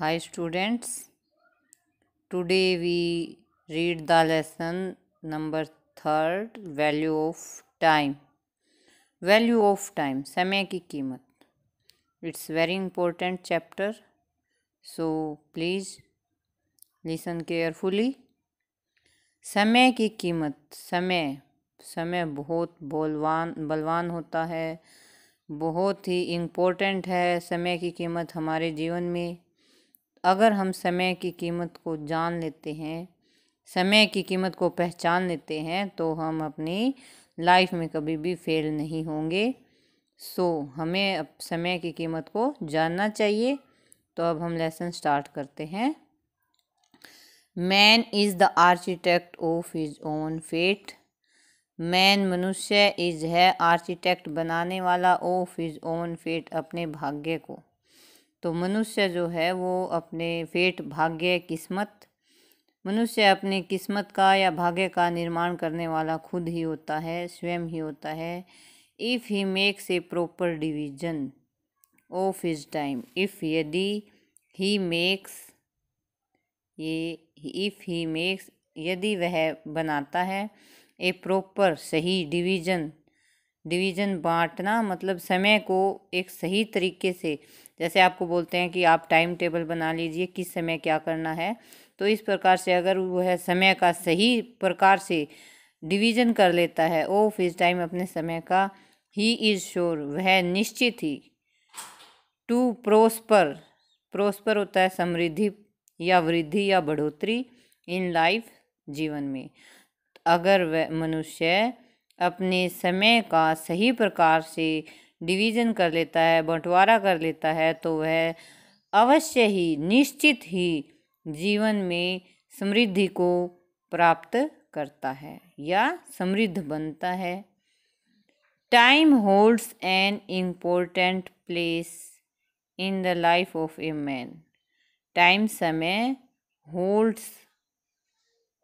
hi students today we read the lesson number 3 value of time value of time समय की कीमत it's very important chapter so please listen carefully समय की कीमत समय समय बहुत बलवान बलवान होता है बहुत ही इम्पोर्टेंट है समय की कीमत हमारे जीवन में अगर हम समय की कीमत को जान लेते हैं समय की कीमत को पहचान लेते हैं तो हम अपनी लाइफ में कभी भी फेल नहीं होंगे सो so, हमें अब समय की कीमत को जानना चाहिए तो अब हम लेसन स्टार्ट करते हैं man is the architect of his own fate man मनुष्य इज है आर्किटेक्ट बनाने वाला ऑफ हिज ओन फेट अपने भाग्य को तो मनुष्य जो है वो अपने फेट भाग्य किस्मत मनुष्य अपनी किस्मत का या भाग्य का निर्माण करने वाला खुद ही होता है स्वयं ही होता है if he makes a proper division of his time if यदि ही मेक्स ये इफ़ ही मेक्स यदि वह बनाता है ए प्रॉपर सही डिवीजन डिवीजन बांटना मतलब समय को एक सही तरीके से जैसे आपको बोलते हैं कि आप टाइम टेबल बना लीजिए किस समय क्या करना है तो इस प्रकार से अगर वह समय का सही प्रकार से डिवीजन कर लेता है ऑफ इस टाइम अपने समय का ही इज श्योर वह निश्चित ही टू प्रोस्पर प्रोस्पर होता है समृद्धि या वृद्धि या बढ़ोतरी इन लाइफ जीवन में अगर वह मनुष्य अपने समय का सही प्रकार से डिवीजन कर लेता है बंटवारा कर लेता है तो वह अवश्य ही निश्चित ही जीवन में समृद्धि को प्राप्त करता है या समृद्ध बनता है time holds an important place in the life of a man time समय होल्ड्स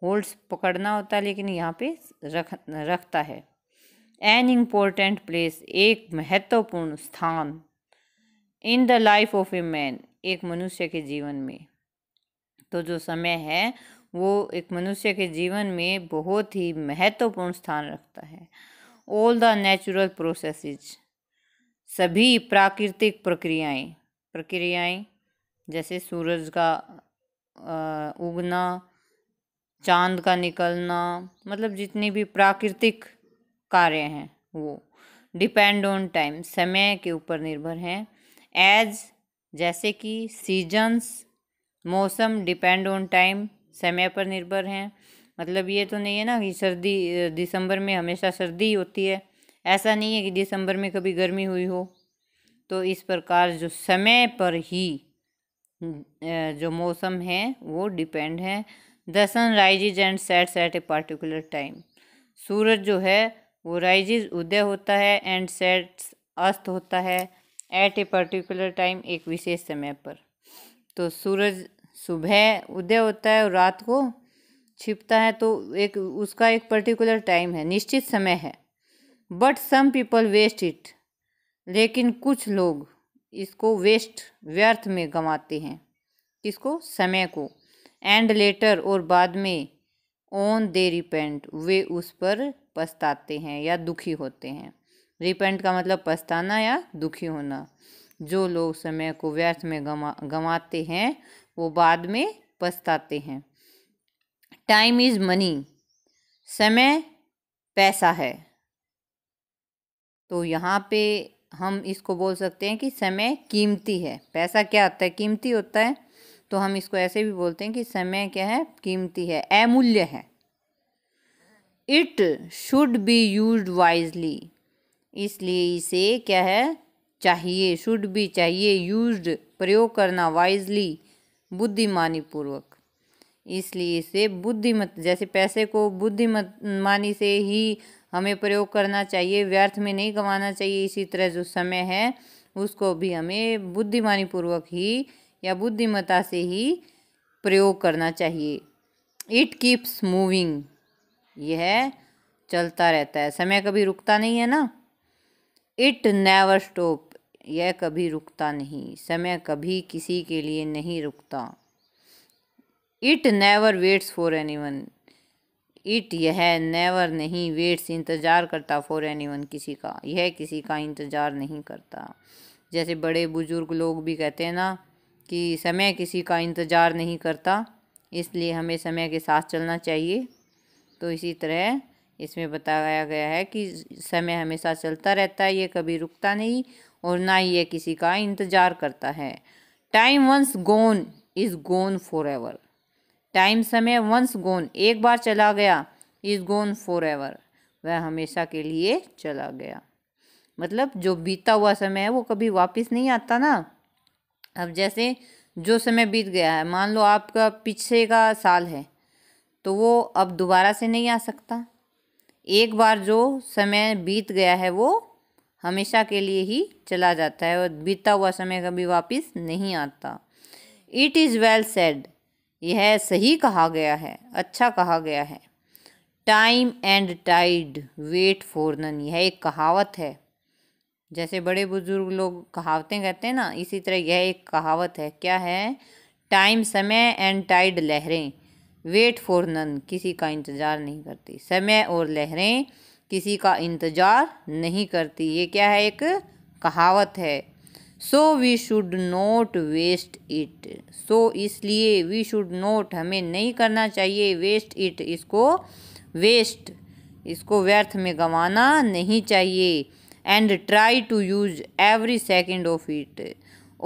होल्ड्स पकड़ना होता है लेकिन यहाँ पे रख रखता है एन इम्पोर्टेंट प्लेस एक महत्वपूर्ण स्थान in the life of a man एक मनुष्य के जीवन में तो जो समय है वो एक मनुष्य के जीवन में बहुत ही महत्वपूर्ण स्थान रखता है ऑल द नेचुरल प्रोसेसेस सभी प्राकृतिक प्रक्रियाएं प्रक्रियाएं जैसे सूरज का उगना चांद का निकलना मतलब जितनी भी प्राकृतिक कार्य हैं वो डिपेंड ऑन टाइम समय के ऊपर निर्भर हैं एज जैसे कि सीजन्स मौसम डिपेंड ऑन टाइम समय पर निर्भर हैं मतलब ये तो नहीं है ना कि सर्दी दिसंबर में हमेशा सर्दी होती है ऐसा नहीं है कि दिसंबर में कभी गर्मी हुई हो तो इस प्रकार जो समय पर ही जो मौसम है वो डिपेंड है the sun rises and sets at a particular time सूरज जो है वो राइजेज उदय होता है एंड सेट्स अस्त होता है एट ए पर्टिकुलर टाइम एक विशेष समय पर तो सूरज सुबह उदय होता है और रात को छिपता है तो एक उसका एक पर्टिकुलर टाइम है निश्चित समय है but some people waste it लेकिन कुछ लोग इसको वेस्ट व्यर्थ में गंवाते हैं किसको समय को एंड लेटर और बाद में ऑन दे रिपेंट वे उस पर पछताते हैं या दुखी होते हैं रिपेंट का मतलब पछताना या दुखी होना जो लोग समय को व्यर्थ में गमा गंवाते हैं वो बाद में पछताते हैं टाइम इज मनी समय पैसा है तो यहाँ पे हम इसको बोल सकते हैं कि समय कीमती है पैसा क्या होता है कीमती होता है तो हम इसको ऐसे भी बोलते हैं कि समय क्या है कीमती है अमूल्य है it should be used wisely इसलिए इसे क्या है चाहिए शुड बी चाहिए यूज प्रयोग करना वाइजली बुद्धिमानी पूर्वक इसलिए इसे बुद्धिमत जैसे पैसे को बुद्धिमानी से ही हमें प्रयोग करना चाहिए व्यर्थ में नहीं कमाना चाहिए इसी तरह जो समय है उसको भी हमें बुद्धिमानी पूर्वक ही या बुद्धिमता से ही प्रयोग करना चाहिए इट कीप्स मूविंग यह चलता रहता है समय कभी रुकता नहीं है ना इट नेवर स्टॉप यह कभी रुकता नहीं समय कभी किसी के लिए नहीं रुकता it never waits for anyone it यह नेवर नहीं वेट्स इंतज़ार करता फॉर एनी वन किसी का यह किसी का इंतज़ार नहीं करता जैसे बड़े बुज़ुर्ग लोग भी कहते हैं ना कि समय किसी का इंतज़ार नहीं करता इसलिए हमें समय के साथ चलना चाहिए तो इसी तरह इसमें बताया गया है कि समय हमेशा चलता रहता है ये कभी रुकता नहीं और ना ही ये किसी का इंतज़ार करता है time once gone is gone forever time समय वंस गोन एक बार चला गया इज़ गोन फॉर एवर वह हमेशा के लिए चला गया मतलब जो बीता हुआ समय है वो कभी वापस नहीं आता ना अब जैसे जो समय बीत गया है मान लो आपका पीछे का साल है तो वो अब दोबारा से नहीं आ सकता एक बार जो समय बीत गया है वो हमेशा के लिए ही चला जाता है और बीता हुआ समय कभी वापस नहीं आता इट इज़ वेल सेड यह सही कहा गया है अच्छा कहा गया है time and tide wait for none यह एक कहावत है जैसे बड़े बुजुर्ग लोग कहावतें कहते हैं ना इसी तरह यह एक कहावत है क्या है टाइम समय एंड टाइड लहरें वेट फॉर नन किसी का इंतज़ार नहीं करती समय और लहरें किसी का इंतज़ार नहीं करती ये क्या है एक कहावत है so we should not waste it so इसलिए वी शुड नोट हमें नहीं करना चाहिए वेस्ट इट इसको वेस्ट इसको व्यर्थ में गंवाना नहीं चाहिए and try to use every second of it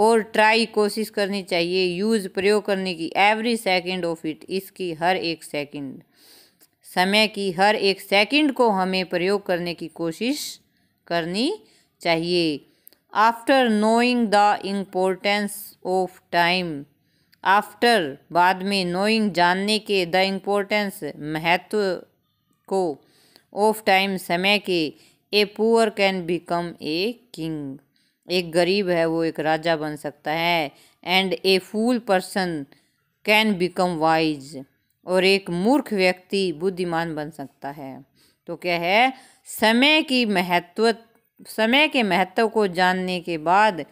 और ट्राई कोशिश करनी चाहिए यूज़ प्रयोग करने की एवरी सेकंड ऑफ इट इसकी हर एक सेकंड समय की हर एक सेकंड को हमें प्रयोग करने की कोशिश करनी चाहिए after knowing the importance of time after बाद में नोइंग जानने के द इम्पोर्टेंस महत्व को ऑफ टाइम समय के a poor can become a king एक गरीब है वो एक राजा बन सकता है and a fool person can become wise और एक मूर्ख व्यक्ति बुद्धिमान बन सकता है तो क्या है समय की महत्व समय के महत्व को जानने के बाद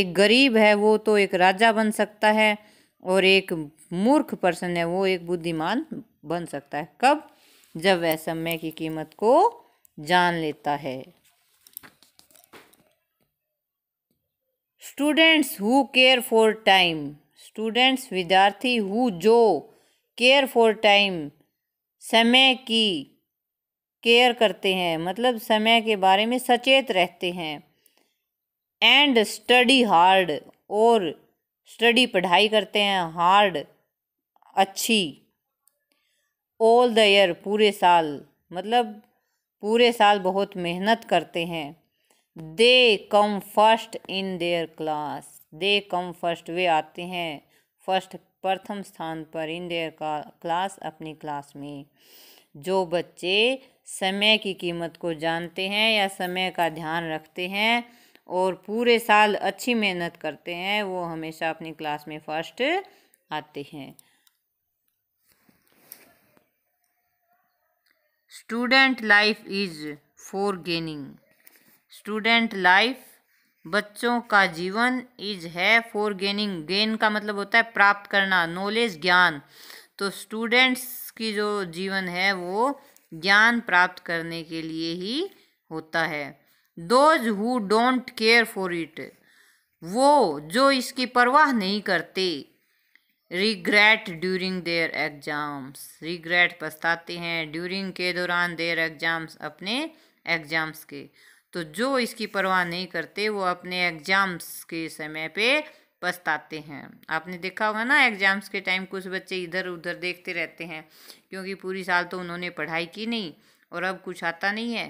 एक गरीब है वो तो एक राजा बन सकता है और एक मूर्ख पर्सन है वो एक बुद्धिमान बन सकता है कब जब वह समय की कीमत को जान लेता है students who care for time students विद्यार्थी हु जो केयर फॉर टाइम समय की केयर करते हैं मतलब समय के बारे में सचेत रहते हैं एंड स्टडी हार्ड और स्टडी पढ़ाई करते हैं हार्ड अच्छी ऑल द ईयर पूरे साल मतलब पूरे साल बहुत मेहनत करते हैं they come first in their class they come first वे आते हैं फर्स्ट प्रथम स्थान पर इन देयर क्लास अपनी क्लास में जो बच्चे समय की कीमत को जानते हैं या समय का ध्यान रखते हैं और पूरे साल अच्छी मेहनत करते हैं वो हमेशा अपनी क्लास में फर्स्ट आते हैं student life is for gaining student life बच्चों का जीवन इज है फॉर गेनिंग गेन का मतलब होता है प्राप्त करना नॉलेज ज्ञान तो स्टूडेंट्स की जो जीवन है वो ज्ञान प्राप्त करने के लिए ही होता है those who don't care for it वो जो इसकी परवाह नहीं करते regret during their exams regret पछताते हैं ड्यूरिंग के दौरान देयर एग्जाम्स अपने एग्जाम्स के तो जो इसकी परवाह नहीं करते वो अपने एग्ज़ाम्स के समय पे पछताते हैं आपने देखा होगा ना एग्ज़ाम्स के टाइम कुछ बच्चे इधर उधर देखते रहते हैं क्योंकि पूरी साल तो उन्होंने पढ़ाई की नहीं और अब कुछ आता नहीं है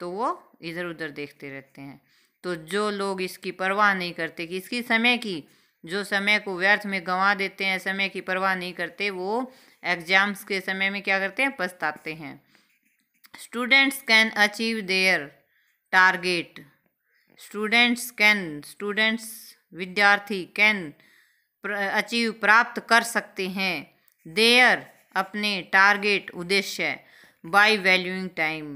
तो वो इधर उधर देखते रहते हैं तो जो लोग इसकी परवाह नहीं करते कि इसकी समय की जो समय को व्यर्थ में गंवा देते हैं समय की परवाह नहीं करते वो एग्ज़ाम्स के समय में क्या करते हैं पछताते हैं students can achieve their target students can students विद्यार्थी कैन अचीव प्राप्त कर सकते हैं देयर अपने टारगेट उद्देश्य बाय वैल्यूइंग टाइम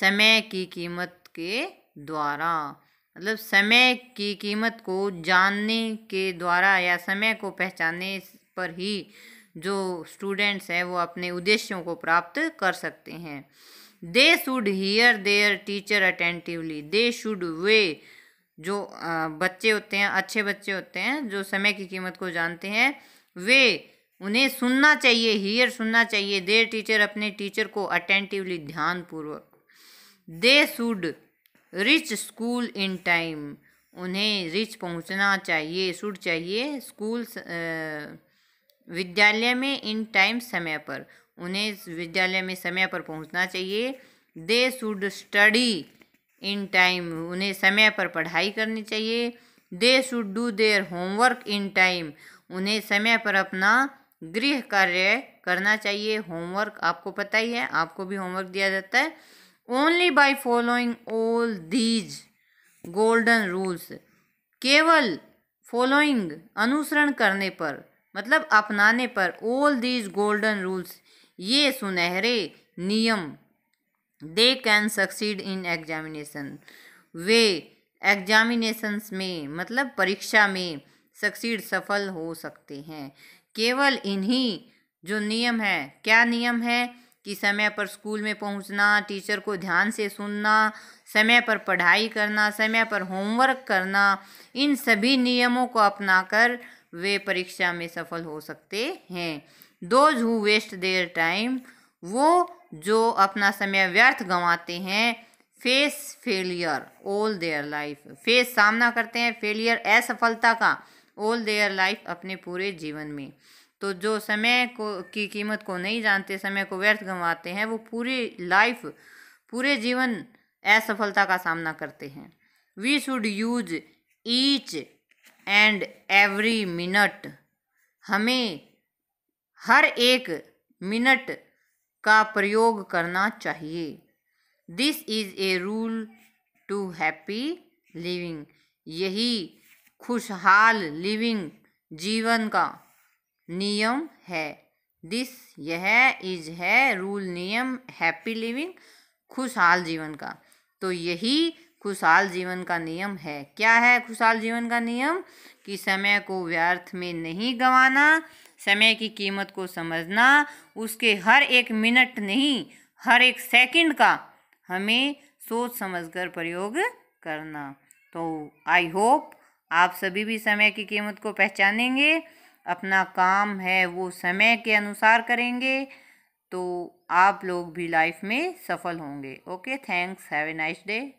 समय की कीमत के द्वारा मतलब समय की कीमत को जानने के द्वारा या समय को पहचानने पर ही जो स्टूडेंट्स हैं वो अपने उद्देश्यों को प्राप्त कर सकते हैं they should hear their teacher attentively they should वे जो बच्चे होते हैं अच्छे बच्चे होते हैं जो समय की कीमत को जानते हैं वे उन्हें सुनना चाहिए हीयर सुनना चाहिए देर टीचर अपने टीचर को अटेंटिवली ध्यानपूर्वक they should reach school in time उन्हें रिच पहुंचना चाहिए शुड चाहिए स्कूल विद्यालय में इन टाइम समय पर उन्हें विद्यालय में समय पर पहुंचना चाहिए they should study in time उन्हें समय पर पढ़ाई करनी चाहिए they should do their homework in time उन्हें समय पर अपना गृह कार्य करना चाहिए होमवर्क आपको पता ही है आपको भी होमवर्क दिया जाता है only by following all these golden rules केवल फॉलोइंग अनुसरण करने पर मतलब अपनाने पर ऑल दीज गोल्डन रूल्स ये सुनहरे नियम they can succeed in examination वे एग्जामिनेशंस में मतलब परीक्षा में सक्सीड सफल हो सकते हैं केवल इन्हीं जो नियम है क्या नियम है कि समय पर स्कूल में पहुंचना टीचर को ध्यान से सुनना समय पर पढ़ाई करना समय पर होमवर्क करना इन सभी नियमों को अपनाकर वे परीक्षा में सफल हो सकते हैं those who waste their time वो जो अपना समय व्यर्थ गंवाते हैं face failure all their life face सामना करते हैं फेलियर असफलता का ऑल देयर लाइफ अपने पूरे जीवन में तो जो समय को की कीमत को नहीं जानते समय को व्यर्थ गंवाते हैं वो पूरी लाइफ पूरे जीवन असफलता का सामना करते हैं we should use each and every minute हमें हर एक मिनट का प्रयोग करना चाहिए this is a rule to happy living यही खुशहाल लिविंग जीवन का नियम है दिस यह इज है रूल नियम हैप्पी लिविंग खुशहाल जीवन का तो यही खुशहाल जीवन का नियम है क्या है खुशहाल जीवन का नियम कि समय को व्यर्थ में नहीं गंवाना समय की कीमत को समझना उसके हर एक मिनट नहीं हर एक सेकंड का हमें सोच समझकर प्रयोग करना तो आई होप आप सभी भी समय की कीमत को पहचानेंगे अपना काम है वो समय के अनुसार करेंगे तो आप लोग भी लाइफ में सफल होंगे okay thanks have a nice day